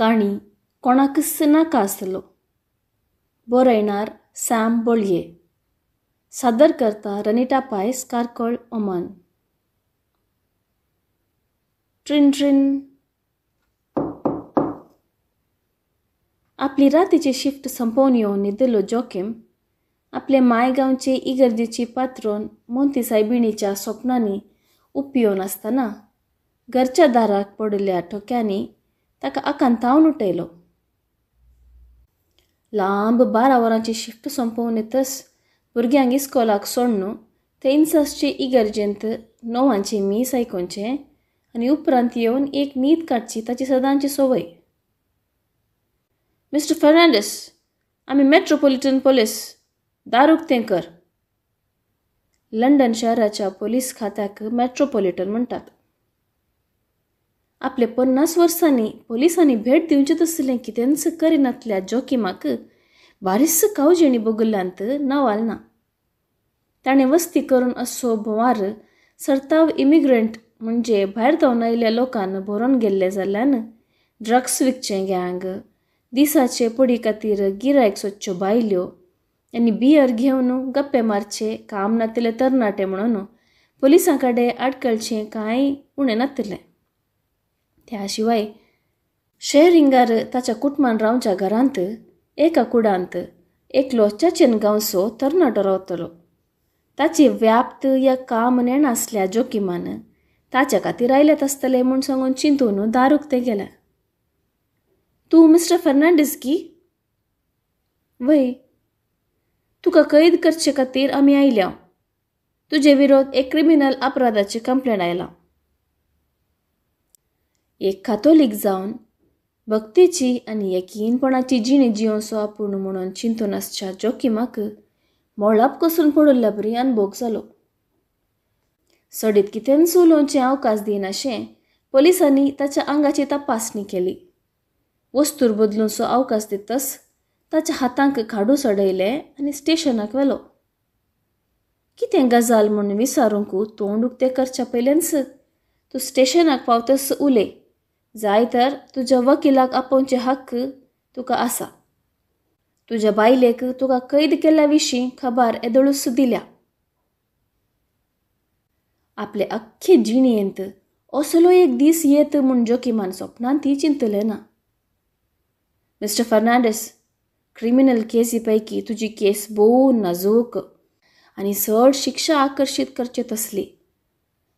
కానీ ಕೊಣಕ್ಕೆ ಕಾಸಲು ಬೊರೈನಾರ್ ಸ್ಯಾಮ್ ಬೋಳ್ಯೆ ಸದರ್ಕರ್ತಾ ರನಿಟಾ ಪಾಯಸ್ ಕಾರ್ಕೊಳ್ ಒಮಾನ್ ट्रिन ट्रिन आपली रातीची शिफ्ट संपवून येवन न्हिदिल्लो जोखीम आपले मायगांवचे इगर्जेची पात्रोन मोंती सायबिणीच्या स्वप्नांनी उपयोन आसतना घरच्या दाराक पडिल्ल्या ठोक्यांनी आकांतावन लांब बारा वरांची शिफ्ट सोंपोवन येतस भुरग्यांक इस्कॉलाक सोडणं ते इन्सासचे इगर्जेंत णवांची मीस आयकोनचें आनी उपरांत येवन एक न्हीद काडची ताची सदांची सवय मिस्टर फर्नांडीस आमी मेट्रोपॉलिटन पोलीस दारूक तें कर लंडन शहराच्या पोलीस खात्याक मेट्रोपॉलिटन म्हणटात आपले पन्नास वर्सांनी पोलिसांनी भेट दिवचें आसलें त्यांचं करिनातल्या जोकिमाक बारीस कावजिणी बगुल्ल्यांत नावाल ना ताणें वस्ती करून असो भोवार सरताव इमिग्रंट म्हणजे भायर धांवन आयिल्ल्या लोकान भरून गेल्ले जाल्ल्यान ड्रग्स विकचे गँग दिसाचे पडी खातीर गिरायक सोदच्यो बायल्यो आनी बियर घेवन गप्पे मारचे काम नातले तरणाटे म्हणून पोलिसां कडेन आडकलचें कांय उणें नातलें त्याशिवाय शेरिंगार ताच्या रावच्या घरांत एका कुडांत एक चचेन गांवचो तरणाटो रावतलो ताची व्याप्त या काम नासल्या जोखिमान ताच्या खातीर आयलेत आसतले म्हूण सांगून चिंतून दारूक ते गेले तूं मिस्टर फर्नांडीस की वय तुका कैद करचे खातीर आमी आयल्या तुजे विरोध एक क्रिमिनल अपराधाची कंप्लेन आयला एक कातोलीक जावन भक्तीची आनी यकीनपणाची जिणे सो आपूण म्हणून असच्या जोकिमाक मोळाप कसून पडुल्ल्या बरी अनभोग जालो सडीत कितें सुलोवचें अवकाश दिनाशें पोलिसांनी ताच्या आंगाची तपासणी केली वस्तूर सो अवकाश देतस ताच्या हातांक खाडू सडयले आनी स्टेशनाक व्हेलो कितें गजाल म्हणून विचारूंक तोंड उकते करच्या पयल्यानच तूं स्टेशनाक पावतस उलय जाय तर तुज्या वकिलाक आपोवचे हक्क तुका आसा तुज्या बायलेक तुका कैद केल्या विशीं खबर येदळूस दिल्या आपले अख्खे जिणेंत असलो एक दीस येत म्हूण जोकिमान स्वप्नान ती चिंतले ना मिस्टर फर्नांडीस क्रिमिनल केसी पैकी तुजी केस भोव नाजूक आणि चड शिक्षा आकर्षित करचे तसली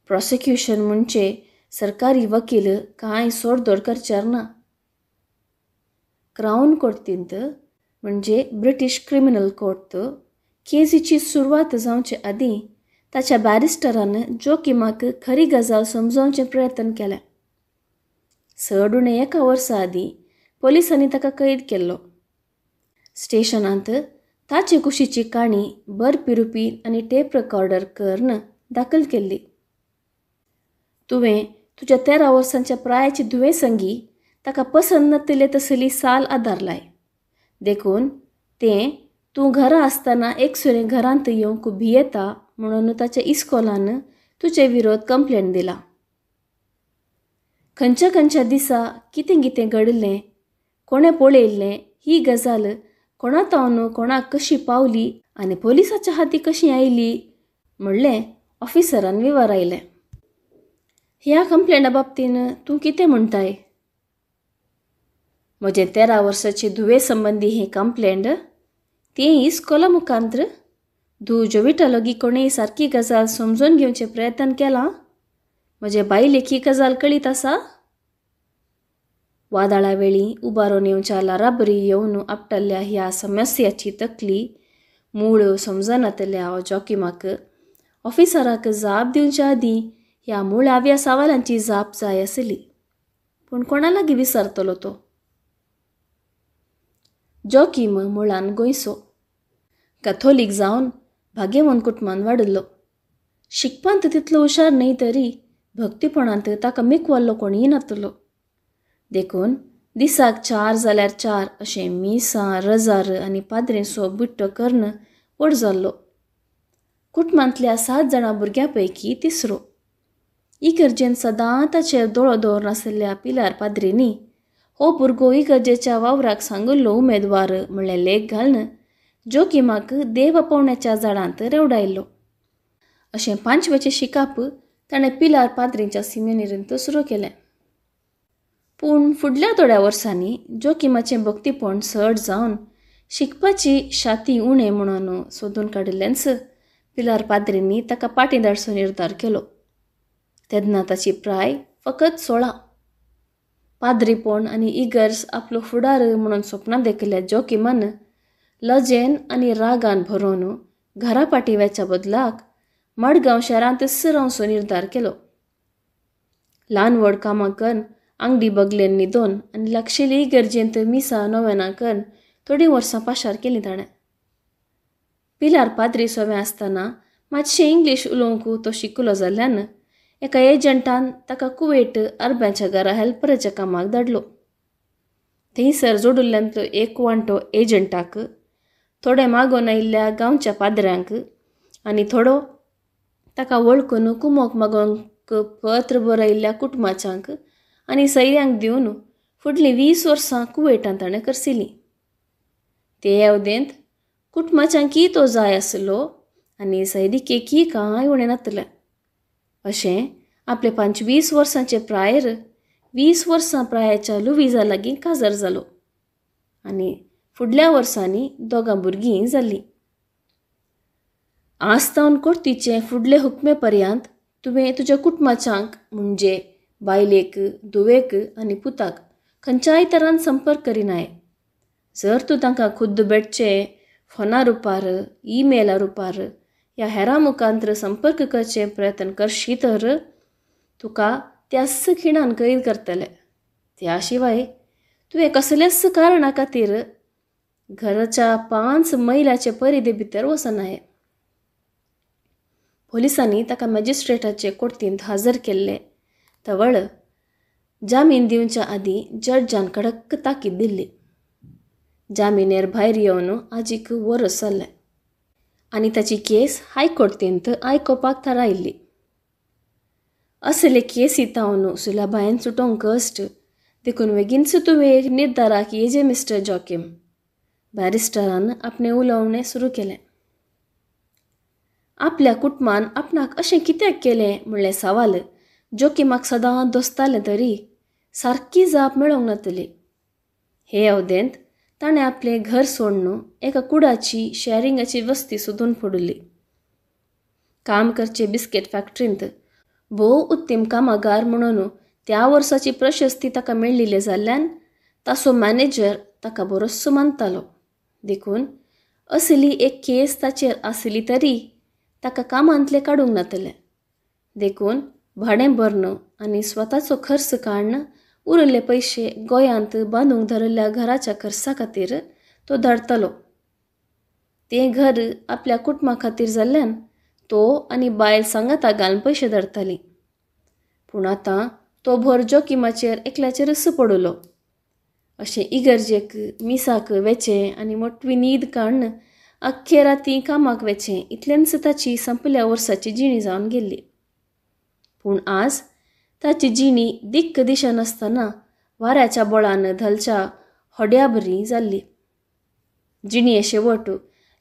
प्रॉसिक्युशन म्हणजे सरकारी वकील ಕಾಂय सोड दोडकरच्यार ना क्रावन कोर्तींत म्हणजे ब्रिटीश क्रिमिनल कोर्ट केसीची सुरवात जावचे आदीं ताच्या बॅरिस्टरान जोकिमाक खरी गजाल समजावचे प्रयत्न केले सडून एका वर्सा आदीं पोलिसांनी ताका कैद केल्लो स्टेशनांत ताचे कुशीची काणी बर पिरुपी आणि टेप रेकॉर्डर करन दाखल केली तुवें तुझ्या तेरा वर्सांच्या दुवे संगी ताका पसंत नतले तसली साल आदारलाय देखून ते तूं घरा आसतना एक सुरे घरांत येवंक भियेता म्हणून ताच्या इस्कॉलान तुजे विरोध कंप्लेंट दिला खंयच्या खंयच्या दिसा कितें कितें घडलें कोणें पळयल्लें ही गजाल कोणा तावन कोणाक कशी पावली आनी पोलिसाच्या हाती कशी आयली म्हणलें ऑफिसरान विवर आयलें ह्या कंप्लेंटा बाबतीन तूं कितें म्हणटाय म्हजें तेरा वर्साची धुवे संबंदी हें कंप्लेंट ती इस्कोला मुखांत्र धुवजोविटा लोगी कोणी सारकी गजाल समजून घेवचे प्रयत्न केला म्हजे बाई लेखी गजाल कळीत आसा वादळा वेळी उबारून येवच्या लाराबरी येवन आपटल्ल्या ह्या समस्याची तकली मूळ समजनातल्या जॉकीमाक ऑफिसराक जाप दिवच्या आदीं यामुळे आव्या सावालांची जाप जाय आसली पूण कोणाला गी विसरतलो तो जो किम मुळान गोंयसो कॅथोलीक जाऊन भाग्यवंत कुटुंबान वाडिल्लो शिकपांत तितलो हुशार न्ही तरी भक्तीपणांत ताका मिकवल्लो कोणीय नातलो देखून दिसाक चार जाल्यार चार अशें मिसां रजार आनी पाद्रेसो बिट्टो कर्ण व्हड जाल्लो कुटुंबांतल्या सात जाणां भुरग्यां पैकी तिसरो इगर्जेन सदां ताचेर दोळो दोर पिलार पाद्रीनी हो भुरगो इगर्जेच्या वावराक सांगिल्लो उमेदवार म्हळ्यार लेख घालन जोकिमाक देव पवण्याच्या झाडांत रेवडायिल्लो अशें पांचवेचें शिकाप ताणें पिलार पाद्रींच्या सिमेनेरेंत सुरू केलें पूण फुडल्या थोड्या वर्सांनी जोकिमाचें भक्तीपण सड जावन शिकपाची छाती उणें म्हणून सोदून काडिल्ल्यानच पिलार पाद्रींनी ताका पाटी निर्धार केलो तेन्ना ताची प्राय फकत सोळा पाद्रीपण आणि इगर्स आपलो फुडार म्हणून स्वप्न देखिल्ल्या जोकिमान लजेन आणि रागान भरून घरा पाटिव्याच्या बदलाक मडगांव शहरांत सिरावचो निर्धार केलो ल्हान व्हड कामां कन आंगडी बगलेन न्हिदोन आनी लक्षली गरजेंत मिसा नव्याना कन थोडी वर्सां पाशार केली ताणें पिलार पाद्री सोवें आसतना मातशें इंग्लीश उलोवंक तो शिकलो जाल्ल्यान एका एजंटान ताका कुवेट अरब्यांच्या घरा हेल्पराच्या कामाक धाडलो थंयसर जोडुल्ल्यांतलो एक वांटो एजंटाक थोडे मागोन आयिल्ल्या गांवच्या पाद्र्यांक आनी थोडो ताका वळखून कुमोक मागोंक पत्र बरयिल्ल्या कुटुंबाच्यांक आनी सैऱ्यांक दिवन फुडलीं वीस वर्सां कुवेटान ताणें करसिली ते अवधेंत की तो जाय आसलो आनी सैरिकेकी कांय उणें नातलें अशें आपले पंचवीस वर्सांचे प्रायर वीस वर्सां प्रायाच्या लुविजा लागीं काजर जालो आनी फुडल्या वर्सांनी दोगां भुरगीं जाल्लीं आस्तावन कोर्तीचे फुडले हुकमे पर्यंत तुवें तुज्या कुटुंबाच्यांक म्हणजे बायलेक धुवेक आनी पुताक खंयच्याय तरान संपर्क करिनाय जर तूं तांकां खुद्द बेडचे फोना रुपार ईमेला रुपार या हेरा मुखांतर संपर्क करचे प्रयत्न करशी तर तुका त्या खिणान कैद करतले त्या शिवाय तुवें कसलेच कारणा खातीर घराच्या पांच मैलाचे परिदे भितर हे पोलिसांनी ताका मॅजिस्ट्रेटाचे कोर्टींत हजर केल्ले तवळ जामीन दिवच्या आदीं जड्जान कडक ताकीद दिल्ली जामिनेर भायर येवन आजीक वरस जाल्लें आणि ताची केस हायकोर्टेंत आयकोपाक थारायली असले केस सुला सुलाबायन सुटोंक कष्ट देखून वेगीन सुतुवेक निर्धाराक येजे मिस्टर जॉकीम बॅरिस्टरान आपणे उलोवणें सुरू केले आपल्या कुटुंबान आपणाक अशें कित्याक केलें म्हणले सवाल जोकिमाक सदां दोस्ताले तरी सारकी जाप मेळोंक नातली हे अवदेंत ताणे आपले घर सोडणं एका कुडाची शेअरिंगाची वस्ती सोदून फोडली काम करचे बिस्केट फॅक्टरींत भोव उत्तम कामगार म्हणून त्या वर्साची प्रशस्ती ताका मेळिल्ली जाल्ल्यान ताचो मॅनेजर ताका बरोसो मानतालो देखून असली एक केस ताचेर आसली तरी ताका कामांतले काडूंक नातले देखून भाडें भरणं आनी स्वताचो खर्च काडणं उरले पैसे गोयांत बांदूंक धरल्या घराच्या खर्चा खातीर तो धाडतलो ते घर आपल्या कुटुंबा खातीर जाल्ल्यान तो आनी बायल सांगाता घालून पयशे धरताली पूण आतां तो भर जोकिमाचेर एकल्याचेरच पडलो अशें इगर्जेक मिसाक वेचे आनी मोटवी न्हीद काण आख्खे राती कामाक वेचे इतल्यानच ताची संपल्या वर्साची जिणी जावन गेल्ली पूण आज त्याची जिणी दिक्क दिशा नसतना वाऱ्याच्या बळानं धलच्या होड्याबरी जाल्ली जिणी शेवट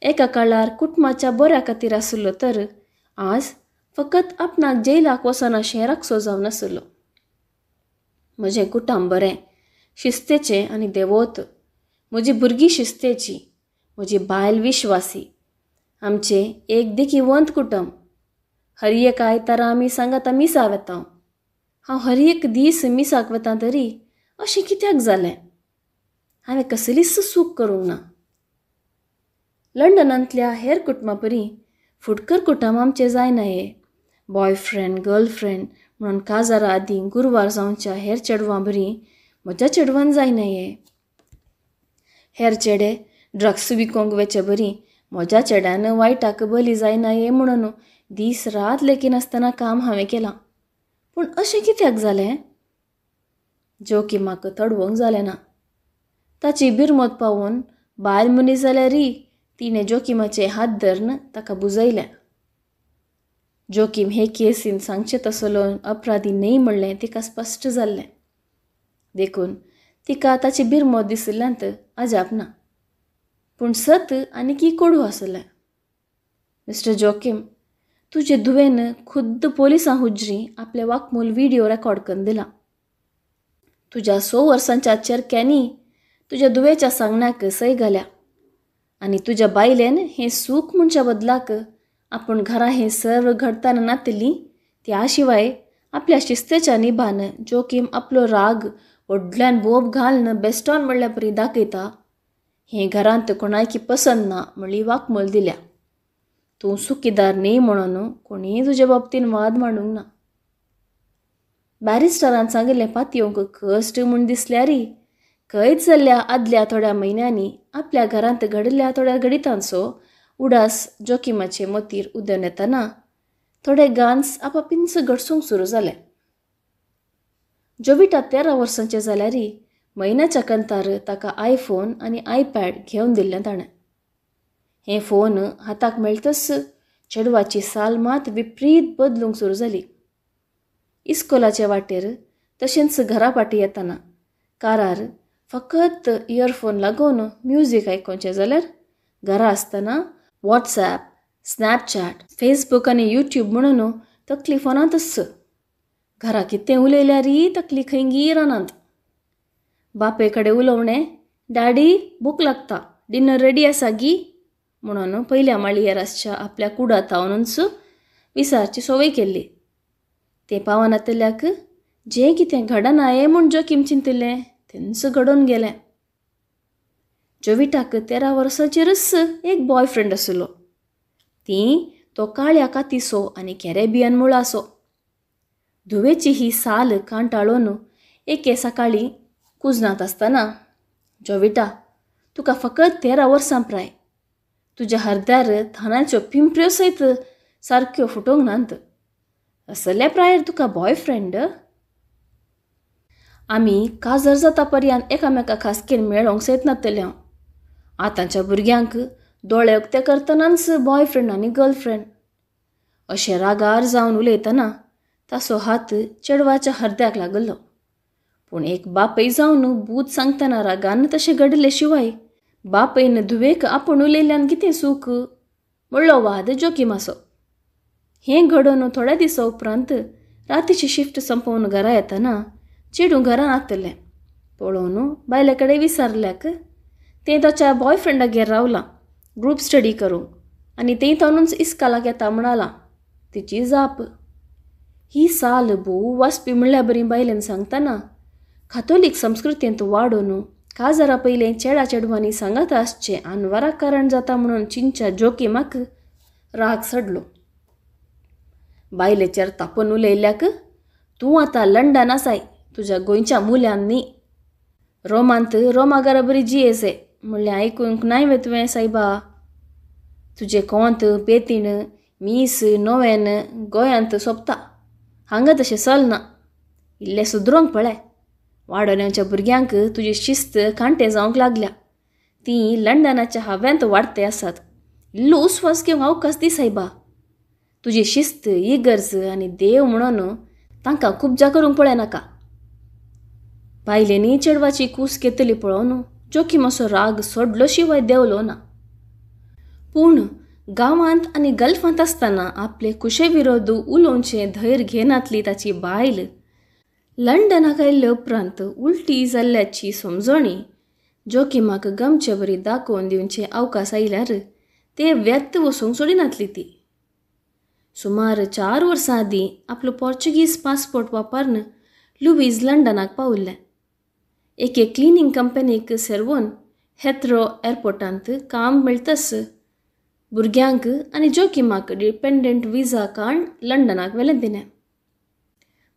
एका काळार कुटुंबाच्या बऱ्या खातीर आसलो तर आज फकत आपणाक जेलाक वसना शहराक सो जावन आसलो म्हजें कुटाम बरें शिस्तेचें आनी देवोत म्हजी भुरगीं शिस्तेची म्हजी बायल विश्वासी आमचे एक देखी वंत कुटुंब हरये एक आयतारा आमी सांगात आमी साव येता हांव हर एक दीस मिसाक वता तरी अशें कित्याक जालें हांवें कसलीच सूख करूंक ना लंडनांतल्या हेर कुटुंबा परी फुटकर आमचें जायना हे बॉयफ्रेंड गर्लफ्रेंड म्हणून काजारा आदी गुरवार जावच्या हेर चेडवां बरी म्हज्या चेडवान जायना हे हेर चेडे ड्रग्स विकोंक वेचे बरी म्हज्या चेड्यान वायटाक बली जायना हे म्हणून दीस रात लेगीत आसतना काम हांवें केलां पूण अशें कित्याक जालें जोकी म्हाका तडवंक जालें ना ताची बिरमत पावून बायल मनीस जाल्यार तिणें जोकिमाचे हात धरन ताका बुजयल्या जोकीम हे केसीन सांगचे तसलो अपराधी न्हय म्हणलें तिका स्पश्ट जाल्लें देखून तिका ताची बिरमत दिसिल्ल्यांत अजाप ना पूण सत की कोडू आसलें मिस्टर जोकीम तुझे धुवेन खुद्द पोलिसां हुजरी आपले वाकमोल व्हिडिओ रेकॉर्ड करून दिला तुझ्या सो वर्सांच्या चेरक्यांनी तुझ्या दुवेच्या सांगण्याक सय घाल्या आणि तुझ्या बायलेन हे सूख म्हणच्या बदलाक आपण घरा हे सर्व घडताना नातली त्याशिवाय आपल्या शिस्तेच्या निभान जोखीम आपलो राग व्हडल्यान बोब घालन बेस्टॉन म्हणल्या परी दाखयता हे घरांत कोणाकी पसंत ना म्हणली वाकमोल दिल्या तूं सुकीदार न्ही म्हणून कोणीय तुजे बाबतीन वाद मांडूंक ना बॅरिस्टरान सांगिल्ले पातयेवंक कश्ट म्हूण दिसल्यारी खंयच जाल्ल्या आदल्या थोड्या म्हयन्यांनी आपल्या घरांत घडल्या थोड्या घडितांचो उडास जोखिमाचे मतीर उदन येतना थोडे गान्स आपापींच घडसूंक सुरू जाले जोविटा तेरा वर्सांचे जाल्यारी म्हयन्याच्या कंतार ताका आयफोन आनी आयपॅड घेवन दिल्लें ताणें हे फोन हाताक मेळटस चेडवाची साल मात विपरीत बदलूंक सुरू जाली इस्कोलाचे वाटेर तशेंच घरा पाटी येतना कारार फकत इयरफोन लागून म्युझिक आयकुचें जाल्यार घरा आसतना वॉट्सॲप स्नॅपचॅट फेसबूक आनी युट्यूब म्हणून तकली फोनांतच घरा कितें उलयल्यारय तकली गी रानांत बापे कडेन उलोवणें डॅडी भूक लागता डिनर रेडी आसा गी म्हणून पहिल्या माळियारासच्या आपल्या कुडात आवनूच विसारची सवय केल्ली तें पावनातल्याक जें कितें घडना हें म्हूण जोखीम चिंतिल्लें तेंच घडोवन गेलें जोविटाक तेरा वर्सांचेरच एक बॉयफ्रेंड आशिल्लो ती तो काळ्या कातीसो आनी कॅरेबियन मूळ आसो धुवेची ही साल कांटाळून एके सकाळी कुजनात आसतना जोविटा तुका फकत तेरा वर्सां प्राय तुझ्या हरद्यार धानांच्यो पिंपऱ्यो सयत सारक्यो फुटोंक नात असल्या प्रायर तुका बॉयफ्रेंड आमी काजर जाता पर्यांत एकामेका खासकेन मेळोंक सयत नातले हांव आतांच्या भुरग्यांक दोळे उक्ते करतनाच बॉयफ्रेंड आनी गर्लफ्रेंड अशें रागार जावन उलयतना ताचो हात चेडवाच्या हरद्याक लागलो पूण एक बापय जावन बूत सांगतना रागान तशें घडले शिवाय बापयन धुवेक आपूण उलयल्यान कितें सूख म्हणलो वाद मासो हें घडोवन थोड्या दिसा उपरांत रातीची शिफ्ट संपवून घरा येतना चेडूं घरां आतलें पळोवन बायले कडेन विसारल्याक तें ताच्या बॉयफ्रेंडागेर रावलां ग्रूप स्टडी करूंक आनी तें ताणूनच इस्कालाक येता म्हणालां तिची जाप ही साल भोव वाचपी म्हणल्यार बरी बायलेन सांगतना कातोलीक संस्कृतेंत वाडोवन का जरा पहिले चेडा चेडवानी सांगत आसचे आणि वरा कारण जाता म्हणून चिंच्या जोकिमाक राग सडलो बायले तापून उलयल्याक तू आता लंडन असाय तुज्या गोंयच्या मुल्यान न्ही रोमांत रोमागारा बरी जी एस ए ऐकूंक आयकूंक वे तुवें सायबा तुजे कोंत पेतीण मीस नोवेन गोंयांत सोपता हांगा तशें चलना इल्लें सुदरोंक पळय वाडोल्यांच्या भुरग्यांक तुजी शिस्त कांटे जावंक लागल्या ती लंडनाच्या हाव्यांत वाडते आसात इल्लो उस्वास घेवंक अवकाश दी सायबा तुजी शिस्त इगर्ज आनी देव म्हणून तांकां खुबजा करूंक पळय नाका बायलेनी चेडवाची कूस घेतली पळोवन जोखीम असो राग सोडलो शिवाय देंवलो ना पूण गांवांत आनी गल्फांत आसतना आपले विरोध उलोवचें धैर्य घेनातली ताची बायल आयल्या ಉಪ್ರಾಂತ उल्टी जाल्ल्याची समजणी गमचे बरी दाखोवन दिवचे अवकाश आयल्यार ते व्यक्त वसूंक सोडिनातली ती सुमार चार वर्सां आदीं आपलो पोर्चुगीज पासपोर्ट वापरन लुईज लंडनाक पावल्ले एके क्लिनिंग कंपनीक सेरवन हेथ्रो एअरपोर्टांत काम मेळटस भुरग्यांक आनी जोकिमाक डिपेंडंट विजा कार्ड लंडनाक व्हेलें दिलें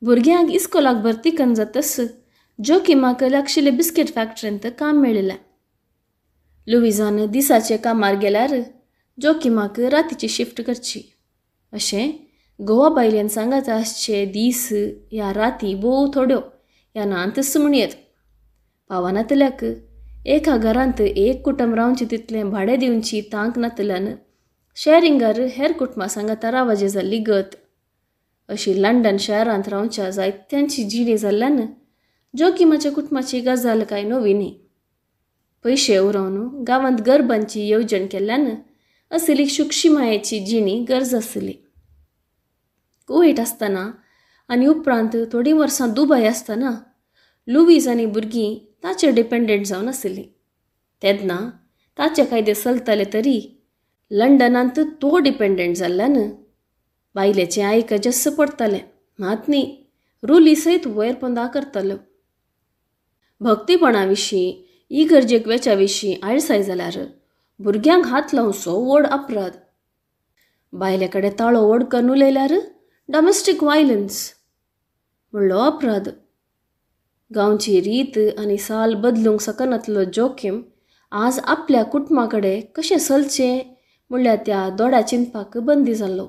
भुरग्यांक इस्कोलाक भरती कन्न जातस जो म्हाका बिस्किट फॅक्टरींत काम मेळिल्लें लुविजान दिसाचे कामार गेल्यार म्हाका रातीची शिफ्ट करची अशें गोवा बायलेन सांगात आसचे दीस या राती भोव थोड्यो ह्या नांत सुमण येत पावनातल्याक एका घरांत एक कुटुंब रावचें तितलें भाडें दिवची तांक नातल्यान शेरिंगार हेर कुटुंबा सांगात रावाजे जाल्ली गत अशी लंडन शहरांत रावच्या जायत्यांची जिणी जाल्ल्यान जोकिमाच्या कुटुंबाची गजाल काय नवी न्ही पयशे उरोवन गांवांत गरबांची येवजण केल्ल्यान असली शुक्षी मायेची जिणी गरज आसली कुवेट आसतना आनी उपरांत थोडीं वर्सां दुबय आसतना लुवीज आनी भुरगीं ताचेर डिपेंडंट जावन आसली तेन्ना ताचे कायदे चलतले तरी लंडनांत तो डिपेंडंट जाल्ल्यान बायलेचें आयक जस्स पडटलें मात न्ही रुली सयत वयर पोंदा करतलो भक्तीपणा विशीं इगर्जेकवेच्या विशीं आळसाय जाल्यार भुरग्यांक हात लावचो व्हड अपराध बायले कडेन ताळो व्हड करून उलयल्यार डॉमेस्टीक वायलन्स म्हणलो अपराध गांवची रीत आनी साल बदलूंक सकनातलो जोखीम आज आपल्या कुटुंबा कडेन कशें चलचें म्हणल्यार त्या दोड्या चिंतपाक बंदी जाल्लो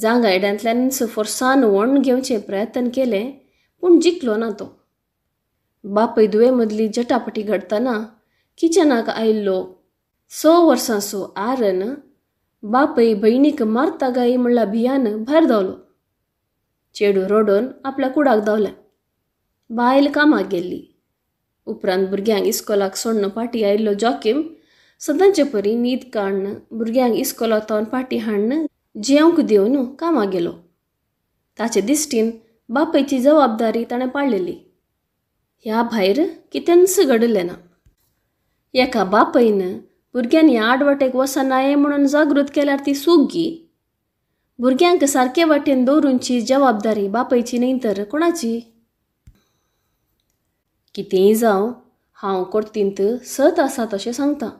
जांगायड्यांतल्यान सफरसान वण घेवचे प्रयत्न केले पूण जिखलो ना तो बापय मधली जटापटी घडतना किचनाक आयिल्लो स वर्सांचो आरन बापय भयणीक मारता गाई म्हणला भियान भायर धांवलो चेडू रडोन आपल्या कुडाक धांवलें बायल कामाक गेल्ली उपरांत भुरग्यांक इस्कोलाक सोडन पाटी आयिल्लो जॉकीम सदांचे परी न्हीद काडन भुरग्यांक इस्कोलांतल्यान पाटी हाडन जियांक देव न्हू गेलो ताचे दिश्टीन बापयची जबाबदारी ताणें पाळलेली ह्या भायर कितेंच घडलें ना एका बापयन भुरग्यांनी आडवाटेक वसनाये म्हणून जागृत केल्यार ती सूख घी भुरग्यांक सारके वाटेन दवरूनची जबाबदारी बापयची न्ही तर कोणाची कितेंय जावं हांव कोर्तींत सत आसा तशें सांगता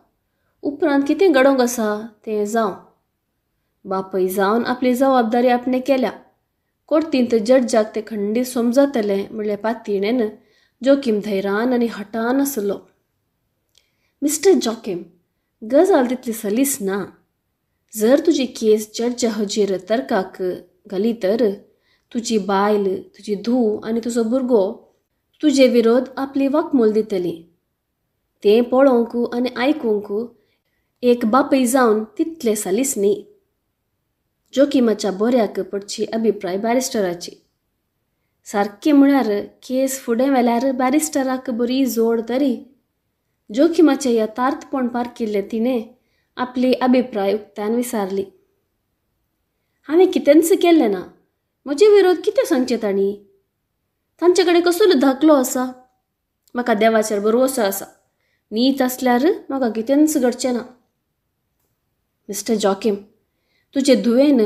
उपरांत कितें घडोवंक आसा तें जावं बापय जावन आपली जबाबदारी आपणे केल्या तर जड ते खंडी समजतले म्हणले पातिणेन जोखीम धैरान आणि हटान आसलो मिस्टर जॉकीम गजाल तितली सलीस ना जर तुजी केस जडच्या हजीर तर्काक घाली तर तुजी बायल तुजी धू आणि तुजो भुरगो तुझे विरोध आपली वाकमोल दितली ते पळोवंक आणि आयकूंक एक बापय जावन तितले सलीस न्ही ಜೋಕಿಮಚ್ಚ बोऱ्याक पडची अभिप्राय बॅरिस्टराची सारकें म्हळ्यार केस फुडें व्हेल्यार बॅरिस्टराक बरी जोड तरी जोखिमाचें यथार्थपण केल्ले तिणें आपली अभिप्राय उक्त्यान विसारली हांवें कितेंच केल्लें ना म्हजे विरोध कितें सांगचें तांणी तांचे कडेन कसलो धाकलो आसा म्हाका देवाचेर भरवोसो आसा नीत आसल्यार म्हाका कितेंच घडचें ना मिस्टर जॉकीम तुझे धुवेन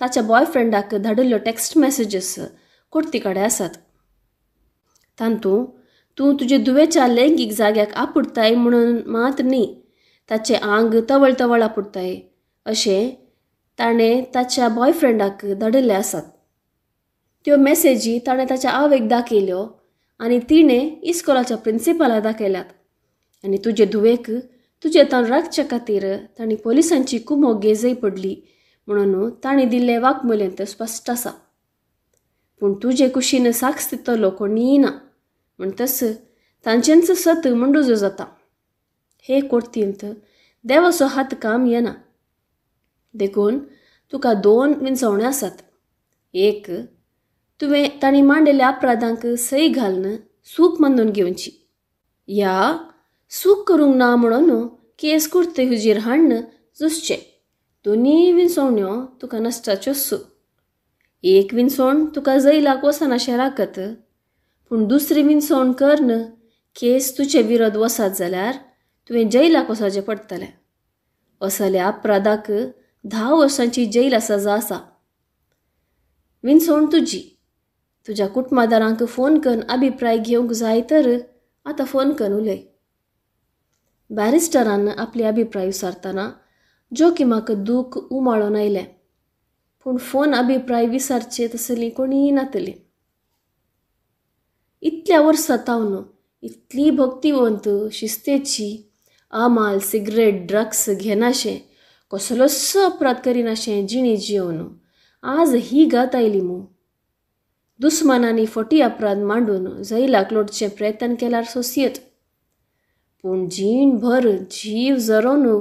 ताच्या बॉयफ्रेंडाक धाडिल्लो टॅक्स्ट मॅसेजीस कुर्ती कडेन आसात तांतू तूं तुजे धुवेच्या लैंगीक जाग्याक आपुडताय म्हणून मात न्ही ताचे आंग तवळ तवळ आपुडताय अशें ताणें ताच्या बॉयफ्रेंडाक धाडिल्ले आसात त्यो मॅसेजी ताणें ताच्या आवयक दाखयल्यो आनी तिणें इस्कॉलाच्या प्रिंसिपलाक दाखयल्यात आनी तुजे धुवेक तुजे तण रातच्या खातीर तांणी पोलिसांची कुमो गेजय पडली म्हणून ताणें दिल्लें वाक्मूल्य तें स्पश्ट आसा पूण तुजे कुशीन साक्ष दितलो कोणीय ना तस तांच्यांच सत म्हूण जाता हे कोर्तींत देवाचो हात काम येना देखून तुका दोन विंचवण्यो आसात एक तुवें तांणी मांडिल्ल्या अपराधांक सई घालन सूख मानून घेवची या सूख करूंक ना म्हणून केस कुर्ते हुजीर हाडन जुसचें दोन्ही विंसोवण्यो तुका स एक विंसवण तुका जै लागवसना राखत पूण दुसरी विंसवण करन केस तुचे विरोध वसात जाल्यार तुवें जैलाक वसाचें पडटलें असल्या अपराधाक धा वर्सांची जैल सजा आसा विंसवण तुजी तुज्या कुटुंबादारांक फोन करून अभिप्राय घेवंक जाय तर आतां फोन करून उलय बॅरिस्टरान आपले अभिप्राय विचारतना जो की म्हाका दूख उमाळून आयलें पूण फोन अभिप्राय विसारचे तसली कोणीय नातली इतल्या वर्सां तावन इतली भक्तिवंत शिस्तेची आमाल सिगरेट ड्रग्स घेनाशे कसलोच अपराध करिनाशे जिणी जिवन आज ही गात आयली मू दुस्मानांनी फटी अपराध मांडून जैलाक लोटचे प्रयत्न केल्यार सोसियत पूण भर जीव जरोनू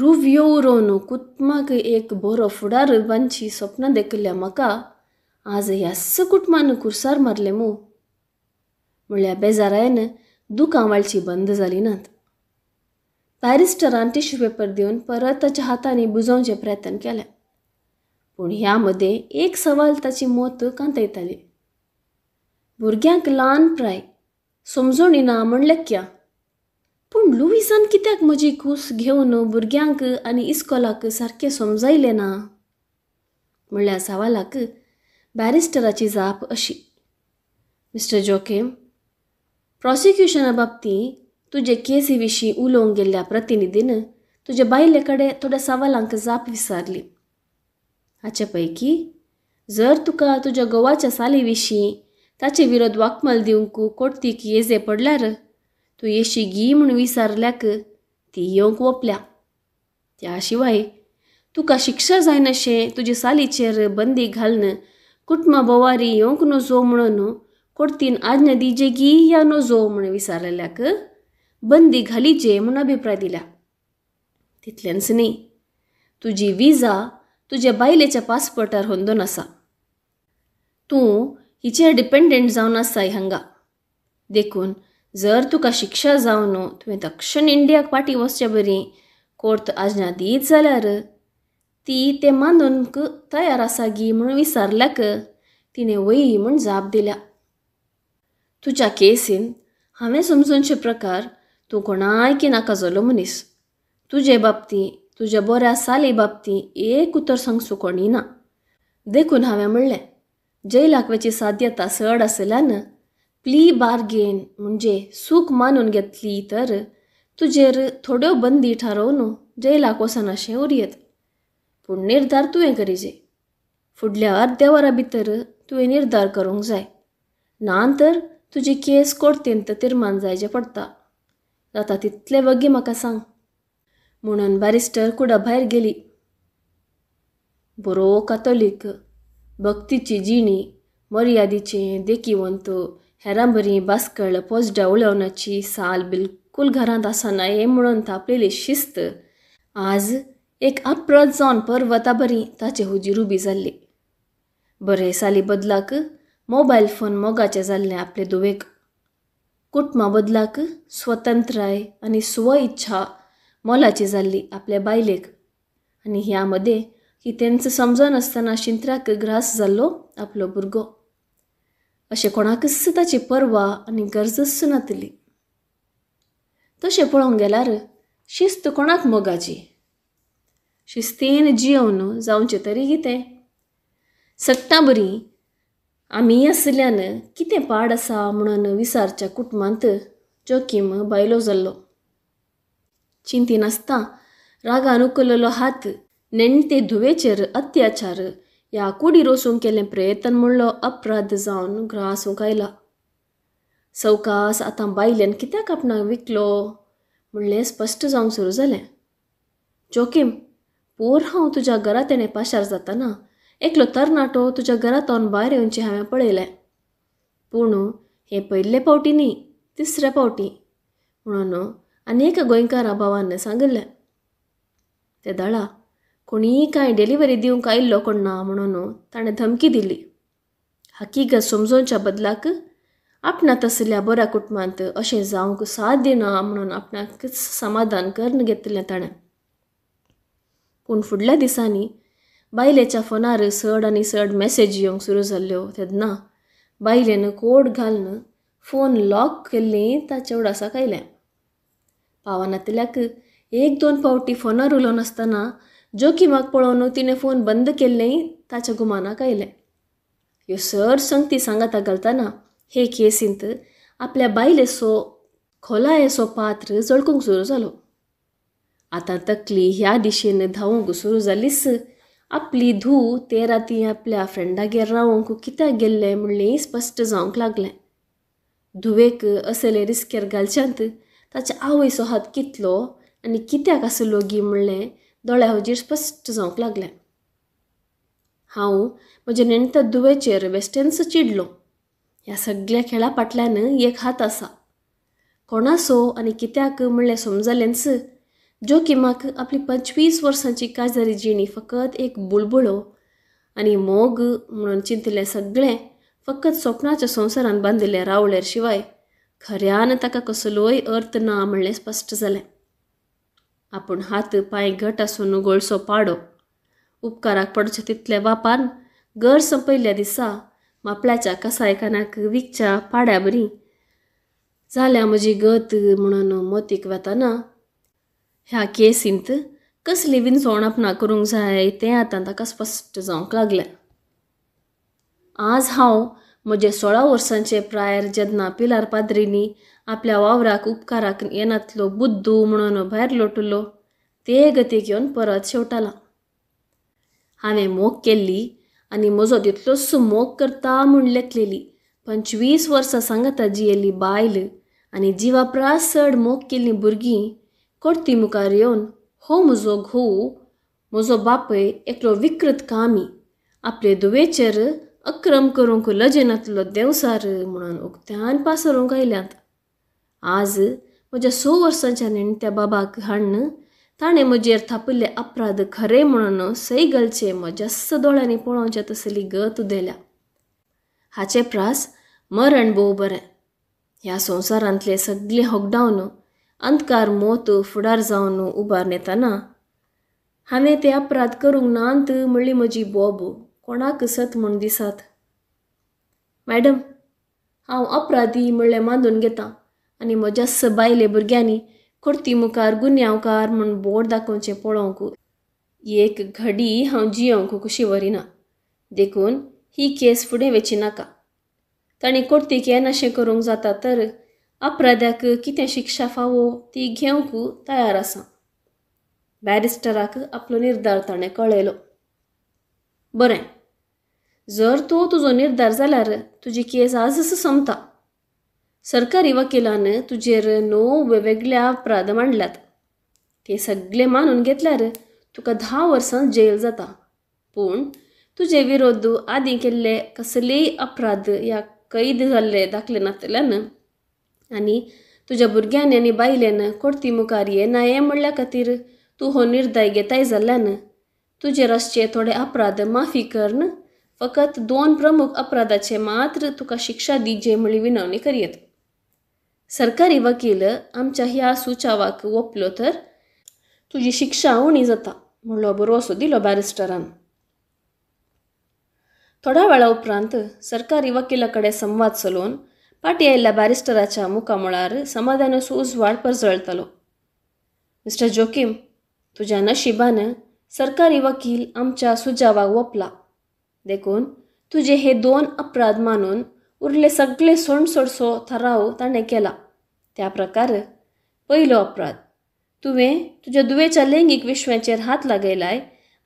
रुव्योरोनू कुटुंबाक एक बरो फुडार बांची स्वप्न देखिल्या म्हाका आज ह्यास कुटुंबान कुर्सार मारले मू म्हणल्या बेजारायन दुकां बंद जाली नात बॅरिस्टरान टिश्यू पेपर देऊन परत ताच्या हातांनी बुजोवचे प्रयत्न केले पूण ह्या मदें एक सवाल ताची मोत कांतयताली भुरग्यांक ल्हान प्राय समजून ना म्हणले क्या पूण लुईसान कित्याक म्हजी कूस घेवन भुरग्यांक आनी इस्कॉलाक सारकें समजायलें ना म्हणल्यार सावालाक बॅरिस्टराची जाप अशी मिस्टर जोकेम प्रॉसिक्युशना बाबतींत तुजे केसी विशीं उलोवंक गेल्ल्या प्रतिनिधीन तुजे बायले कडेन थोड्या सवालांक जाप विचारली हाचे पैकी जर तुका तुज्या गोवाच्या साली विशीं ताचे विरोध वाकमल दिवंक कोर्तीक येजे पडल्यार तुये शिगी म्हूण विसारल्याक ती येवंक ओपल्या त्या शिवाय तुका शिक्षा जायनाशें तुजे सालीचेर बंदी घालन कुटमा बोवारी येवंक नजो म्हणून कोडतीन आज्ञा गी या नजो म्हूण विसारल्याक बंदी जे म्हूण अभिप्राय दिला तितल्यानच न्ही तुजी विजा तुज्या बायलेच्या पासपोर्टार होंदोन आसा तूं हिचेर डिपेंडंट जावन आसाय हांगा देखून जर तुका शिक्षा जावं न्हू तुवें दक्षिण इंडियाक पाटी वचचें बरी कोर्त आज्ञा दीत जाल्यार ती ते मानून तयार आसा गी म्हूण विसारल्याक तिणें वयी म्हूण जाप दिल्या तुज्या केसीन हांवें समजूनशे प्रकार तूं कोणायकी नाकाजलो मनीस तुजे बाबती तुज्या बऱ्या साली बाबतीं एक उतर सांगसू कोणी ना देखून हांवें म्हणलें जैलाक वेची साध्यता चड आसल्यान प्ली बार्गेन म्हणजे सूख मानून घेतली तर तुजेर थोड्यो बंदी थारावन जैला वसन अशें उरयेत पूण निर्धार तुवें करीजे फुडल्या अर्द्या वरा भितर तुवें निर्धार करूंक जाय ना तर तुजी केस कोर्टेंत मान जायचे पडटा जाता तितले वगी म्हाका सांग म्हणून बॅरिस्टर कुडा भायर गेली बरो कातोलीक भक्तीची जिणी मर्यादेचें देखीवंत बरी बासकळ पोजड्या उलोवनाची साल बिलकुल घरांत आसना हे म्हणून तापलेली शिस्त आज एक अप्रत जावन पर्वता बरी ताचे हुजीर उबी जाल्ली बरे साली बदलाक मोबायल फोन मोगाचे जाल्ले आपले दुवेक कुटुंबा बदलाक स्वतंत्राय आनी इच्छा मोलाची जाल्ली आपल्या बायलेक आनी ह्या मदें तेंचो समजनासतना शिंत्राक ग्रास जाल्लो आपलो भुरगो अशें कोणाकच ताची पर्वा आनी गरजच नातली तशें पळोवंक गेल्यार शिस्त कोणाक मोगाची शिस्तीन जियेव न्हू जावचें तरी कितें सट्टां बरीं आमी आसल्यान कितें पाड आसा म्हणून विसारच्या कुटुंबांत जोकीम बायलो जाल्लो नासता रागान उखललो हात नेणते धुवेचेर अत्याचार ಯಾಕೂ ಇರೋಸೋಂ ಕೆಲ್ಲೆಂಪ್ರೆ ತನ್ಮುಳ್ಳು अपराध ಜಾवन ग्रासोंक आयला सवकास आतां बायलेन कित्याक आपणाक विकलो म्हणलें स्पश्ट जावंक सुरू जालें जोकीम पोर हांव तुज्या घरा तेणें पाशार जाताना एकलो तरणाटो तुज्या घरांतून भायर येवचें हांवें पळयलें पूण हे पयल्ले पावटी न्ही तिसरे पावटी म्हणून आनी एका गोंयकारा भावान सांगिल्लें दळा कोणी कांय डिलिव्हरी दिवंक आयिल्लो कोण ना म्हणून ताणे धमकी दिली हकीकत समजोनच्या बदलाक आपणा तसल्या बऱ्या कुटुंबांत अशें जावंक साथ दिना म्हणून आपणाकच समाधान करून घेतलें ताणें पूण फुडल्या दिसांनी बायलेच्या फोनार सड आनी सड मेसेज येवंक सुरू जाल्ल्यो तेन्ना बायलेन कोड घालून फोन लॉक केल्ली ताचे उडासाक आयलें पावनातल्याक एक दोन फावटी फोनार उलोवन आसतना जोखिमाक पळोवन तिने फोन बंद केले ताच्या गुमानाक आयलें ह्यो सर संगती सांगाता घालतना हे केसींत आपल्या बायलेचो खोलायेचो पात्र जळकूंक सुरू जालो आतां तकली ह्या दिशेन धांवूंक सुरू जालीच आपली धू ते राती आपल्या फ्रेंडागेर रावूंक कित्याक गेल्लें म्हणलें स्पश्ट जावंक लागलें धुवेक असले रिस्केर घालच्यांत ताच्या आवयचो हात कितलो आनी कित्याक आसलो लोगी म्हणलें दोळ्यावजीर स्पश्ट जावंक लागलें हांव म्हजे नेणट्या दुवेचेर बेश्टेंच चिडलो ह्या सगळ्या खेळा फाटल्यान एक हात आसा कोणासो आनी कित्याक म्हणलें ज्यो किमाक आपली पंचवीस वर्सांची काजारी जिणी फकत एक बुलबुळो आनी मोग म्हणून चिंतिल्लें सगळें फकत स्वप्नाच्या संवसारान बांदिल्लें रावळ्यार शिवाय खऱ्यान ताका कसलोय अर्थ ना म्हणलें स्पश्ट जालें आपूण हात पांय घट आसून गोळसो पाडो उपकाराक पडचे तितले वापान घर संपयल्या दिसा मापल्याच्या कसायखानाक विकच्या पाड्या बरी जाल्या म्हजी गत म्हणून मोतीक वेताना ह्या केसींत कसली विंचवण आपणा करूंक जाय तें आतां ताका स्पश्ट जावंक लागलें आज हांव म्हजे सोळा वर्सांचे प्रायर जेन्ना पिलार पाद्रींनी आपल्या वावराक उपकाराक येनातलो बुद्धू म्हणून भायर लोटलो ते गतीक येवन परत शेवटाला हांवें मोग केल्ली आनी म्हजो तितलोच मोग करता म्हूण लेखलेली पंचवीस वर्सां सांगता जियेली बायल आनी जिवा प्रास चड मोग केल्लीं भुरगीं कोडती मुखार येवन हो म्हजो घोव म्हजो बापय एकलो विकृत कामी आपले दुवेचेर अक्रम करूंक लजेनातलो देंवसार म्हणून उक्त्यान पासरूंक आयल्यात आज म्हज्या स वर्सांच्या नेणत्या बाबाक हाण्ण ताणें म्हजेर थापिल्ले अपराध खरे म्हणून सैगलचे म्हज्यास्त दोळ्यांनी पळोवच्या तसली गत उदेल्या हाचे प्रास मरण भोव बरें ह्या संवसारांतले सगळे होगडावन अंतकार मोत फुडार जावन उबार नेतना हांवें ते अपराध करूंक नांत म्हणली म्हजी बॉब कोणाक सत म्हूण दिसात मॅडम हांव अपराधी म्हणलें मानून घेतां आनी म्हज्या सबायले भुरग्यांनी कुर्ती मुखार गुन्यांवकार म्हूण बोर्ड दाखोवचें पळोवंक एक घडी हांव जियोंक कशी वरिना देखून ही केस फुडें वेचिनाका तांणी केन अशें करूंक जाता तर अपराध्याक कितें शिक्षा फावो ती घेवंक तयार आसा बॅरिस्टराक आपलो निर्धार ताणें कळयलो बरें जर तूं तुजो निर्धार जाल्यार तुजी केस आजच संपता सरकारी वकिलानं तुजेर नो वेगवेगळ्या अपराध मांडल्यात ते सगळे मानून घेतल्यार तुका धा वर्सां जेल जाता पूण तुजे विरोध आदी केल्ले कसलेय अपराध या कैद जाल्ले दाखले नातल्यान आनी तुज्या भुरग्यांनी आनी बायलेन कोर्ती मुखार येनाये म्हणल्या खातीर तूं हो निर्दय घेताय जाल्ल्यान तुजे रस्ते थोडे अपराध माफी करन फकत दोन प्रमुख अपराधाचे मात्र तुका शिक्षा दिजे म्हण विनवणी करयेत सरकारी वकील आमच्या ह्या सुचावाक ओपलो तर तुझी शिक्षा उणी जाता म्हणलो बरो असो दिलो बॅरिस्टरान थोड्या वेळा उपरांत सरकारी वकिलाकडे कडेन संवाद चलोवन पाटी आयिल्ल्या बॅरिस्टराच्या समाधान समाधानाचो उजवाड परजळतालो मिस्टर जोकीम तुज्या नशिबान सरकारी वकील आमच्या सुजावाक ओपला देखून तुझे हे दोन अपराध मानून उरले सगळे सोंड सोडसो थाराव ताणें केला त्या प्रकार पयलो अपराध तुवें तुज्या दुवेच्या लैंगिक विश्वाचेर हात लागयलाय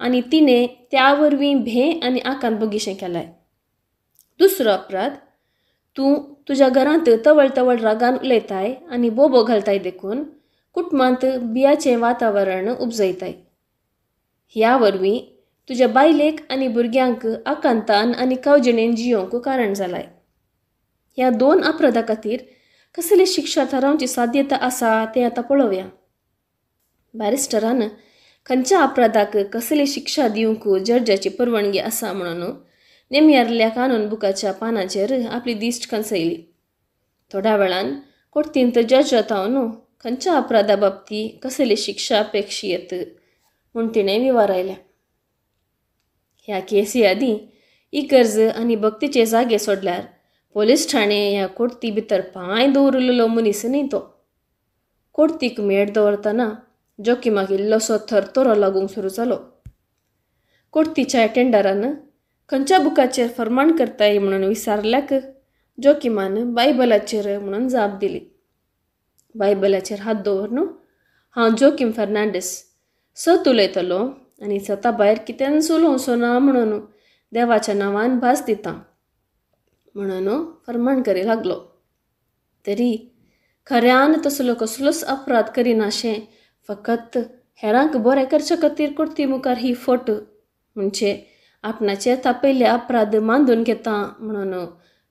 आनी तिने त्या भे आणि आनी आकांत केलाय दुसरो अपराध तूं तुज्या घरांत तवळ तवळ रागान उलयताय आनी बोबो घालताय देखून कुटुंबांत बियाचें वातावरण उपजयताय ह्या वरवीं तुज्या बायलेक आनी भुरग्यांक आकांतान आनी कवजणेन जियोंक कारण जालाय ह्या दोन अपराधा खातीर कसली शिक्षा थारावची साध्यता आसा ते आता पळोवया बॅरिस्टरान खंयच्या अपराधाक कसली शिक्षा दिवंक जर्जाची परवानगी आसा म्हणून नेमयारल्या कानून बुकाच्या पानाचेर आपली दिश्ट कनसयली थोड्या वेळान कोर्तीन तर जज जाता न्हू खंयच्या अपराधा बाबती कसली शिक्षा अपेक्षी येत म्हूण तिणें विवार आयल्या ह्या केसी इ इगर्ज आनी भक्तीचे जागे सोडल्यार पोलीस ठाणे ಪೊಲೀಸ್ ಠಾಣೆಯ ಕೊಡ್ತಿ ಬಿತ್ತರ್ಪಾಯ್ दोरताना ಮುನಿಸನೀತು ಕೊಡ್ತಿಕ್ ಮೇಡ್ದವರ್ತನ जोकिमाग इल्लोसो थरथोरो लागूंक सुरू जालो कोर्तीच्या अटेंडरान खंयच्या बुकाचेर फर्माण करताय म्हणून विचारल्याक जोकिमान बायबलाचेर म्हणून जाप दिली बायबलाचेर हात दवर न्हू हांव जोकिम फर्नांडीस सत उलयतलो आनी सता भायर कितेंच सो ना म्हणून देवाच्या नांवान भास दितां म्हणून फर्माण करी लागलो तरी खऱ्यान तसलो कसलोच अपराध करिनाशें फकत हेरांक बरें करचे खातीर कुर्ती मुखार ही फोट म्हणजे आपणाचे तापयले अपराध मानून घेता म्हणून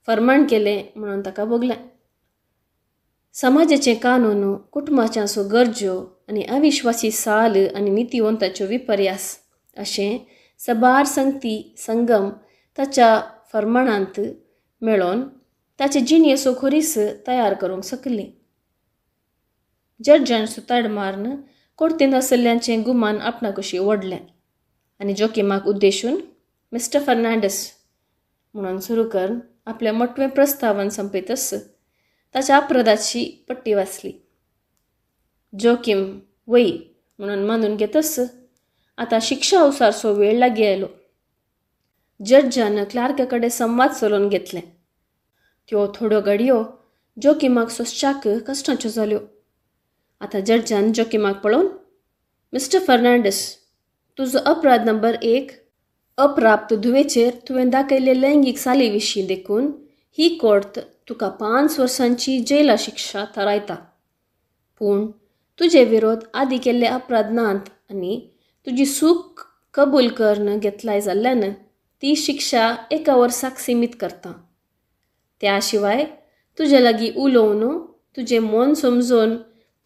फरमान केले म्हणून ताका भोगलें समाजाचे कानून कुटुंबाच्या गरज्यो आनी अविश्वासी साल आणि नितीवंताच्यो विपर्यास असे सबार संगती संगम ताच्या फर्माणांत मेळोवन ताची सो खोरीस तयार करूंक शकली जड्जान सुताड मारन कोडतीन असल्यांचे गुमान आपणा कशी ओडलें आनी जोकिमाक उद्देशून मिस्टर फर्नांडस म्हणून सुरू करून आपलें मोठवे प्रस्तावन संपयतस ताच्या अपराधाची पट्टी वाचली जोखीम वय म्हणून मानून घेतस आता शिक्षा सो वेळ लागी आयलो જજ क्लार्ककडे संवाद સંવાદ घेतले त्यो थोड्यो घडयो जोकिमाक सोसच्याक कष्टाच्यो जाल्यो आतां जड्जान जोकिमाक पळोवन मिस्टर फर्नांडीस तुजो अपराध नंबर एक अप्राप्त दुवेचेर तुवें दाखयल्ले लैंगीक साली विशीं देखून ही कोर्ट तुका पांच वर्सांची जेला शिक्षा थारायता पूण तुजे विरोध आदी केल्ले नात आनी तुजी सूख कबूल करन घेतलाय जाल्ल्यान ती शिक्षा एका वर्साक सीमित करता त्या शिवाय तुजे लागीं उलोवन तुझे मन समजून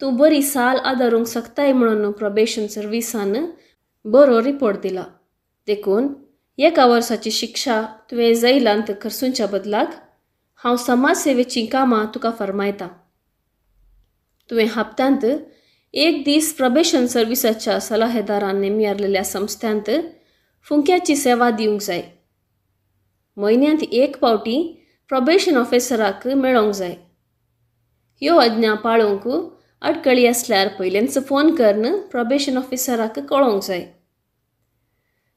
तू बरी साल आदारूंक शकताय म्हणून प्रोबेशन सर्विसान बरो रिपोर्ट दिला देखून एका वर्साची शिक्षा तुवें जैलांत करसूनच्या बदलाक हांव समाजसेवेचीं कामां तुका फर्मायता तुवें हप्त्यांत एक दीस प्रोबेशन सर्विसाच्या सलाहेदारान नेमयारलेल्या संस्थांत फुंक्याची सेवा दिवंक जाय म्हयन्यांत एक पावटी प्रोबेशन ऑफिसराक मेळोंक जाय ह्यो अज्ञा पाळोवंक अडकळी आसल्यार पयल्यानच फोन करून प्रोबेशन ऑफिसराक कळोक जाय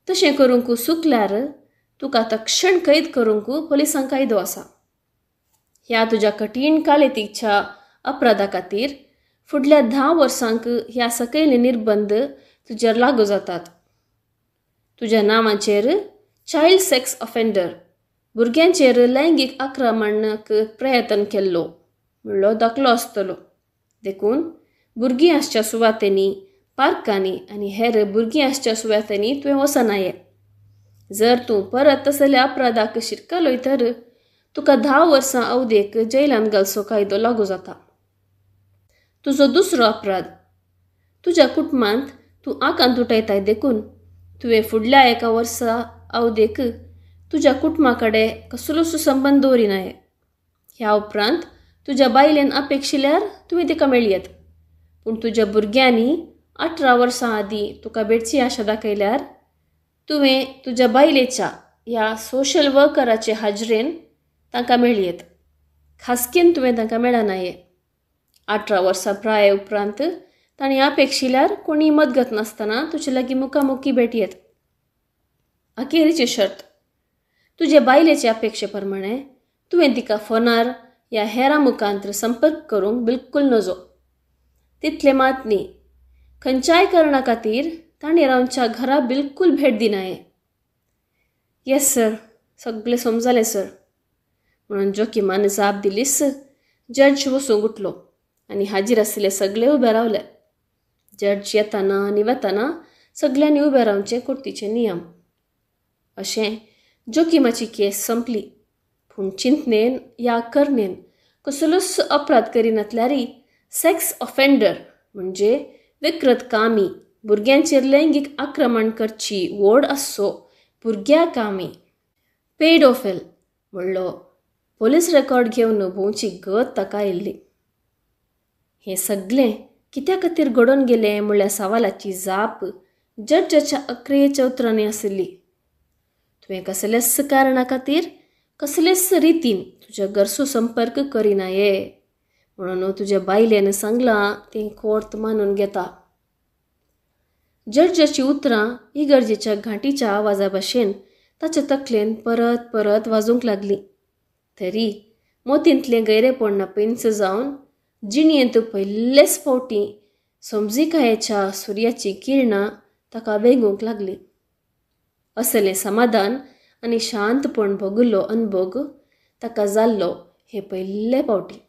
तशें करूंक सुकल्यार तुका तक्षण कैद करूंक पोलिसांक कायदो आसा ह्या तुज्या कठीण कालेतीच्या अपराधा खातीर फुडल्या धा वर्सांक ह्या सकयले निर्बंध तुजेर लागू जातात तुज्या नांवाचेर चायल्ड सेक्स ऑफेंडर भुरग्यांचेर लैंगीक आक्रमणाक प्रयत्न केल्लो म्हणलो दाखलो आसतलो देखून भुरगीं आसच्या सुवातेनी पार्कांनी आनी हेर भुरगीं आसच्या सुवातेनी तुवें ये जर तूं परत तसल्या अपराधाक शिरकलोय तर तुका धा वर्सां अवधेक जैलान घालचो कायदो लागू जाता तुजो दुसरो अपराध तुज्या कुटुंबांत तूं आकांत उठयताय देखून तुवे फुडल्या एका वर्सा अवधेक तुज्या कुटुंबाकडे कसलो सुसंबंद दवरिनाय ह्या उपरांत तुझ्या बायलेन अपेक्षिल्यार तुवें तिका मेळयेत पूण तुज्या भुरग्यांनी अठरा वर्सां आदीं तुका भेटची आशा दाखयल्यार तुवें तुज्या बायलेच्या ह्या सोशल वर्कराचे हाजरेन तांकां मेळयेत खासकेन तुवें तांकां हे अठरा वर्सां प्राय उपरांत ताणी अपेक्षिल्यार कोणी मत घेत नासतना तुजे लागीं मुखामुखी भेट येत अखेरीची शर्त तुझे बायलेचे अपेक्षे प्रमाणे तुवें तिका फोनार या हेरा मुखांतर संपर्क करूंक बिलकुल नजो तितले मात न्ही खंयच्याय कारणा खातीर ताणें रावच्या घरा बिलकुल भेट दिनाय येस सर सगळें समजालें सर म्हणून मान जाप दिलीस जज वसूंक उठलो आनी हाजीर आसले सगळे उबे रावले जज येताना आनी वताना सगळ्यांनी उबें रावचें कुर्तीचे नियम अशें जोखिमाची केस संपली पूण चिंतनेन या करणेन कसलोच अपराध करीनातल्यारी सेक्स ऑफेंडर म्हणजे विकृत कामी भुरग्यांचेर लैंगीक आक्रमण करची वड असो भुरग्या कामी पेडोफेल म्हणलो पोलीस रेकॉर्ड घेवन भोवची गत ताका आयिल्ली हे सगळें कित्या खातीर घडोवन गेले म्हळ्यार सवालाची जाप जज्जाच्या अक्रिये चौत्रांनी आसली तुवें कसलेच कारणा खातीर कसलेच रितीन तुज्या घरसो संपर्क ये म्हणून तुज्या बायलेन सांगलां तें कोर्त मानून घेता जज्जाची उतरां इगर्जेच्या घाटीच्या आवाजा भाशेन ताच्या तकलेन परत परत वाजूंक लागली तरी मोतींतलें गैरेपण नपेंच जावन ಜಿಣಿಯಂತೂ पहिलेच पोटी, समजी सुर्याची सूर्याची किरणां ताका वेगूंक लागली असले समाधान आणि शांतपण भोगिल्लो अनुभव ताका जाल्लो हे पहिले फावटी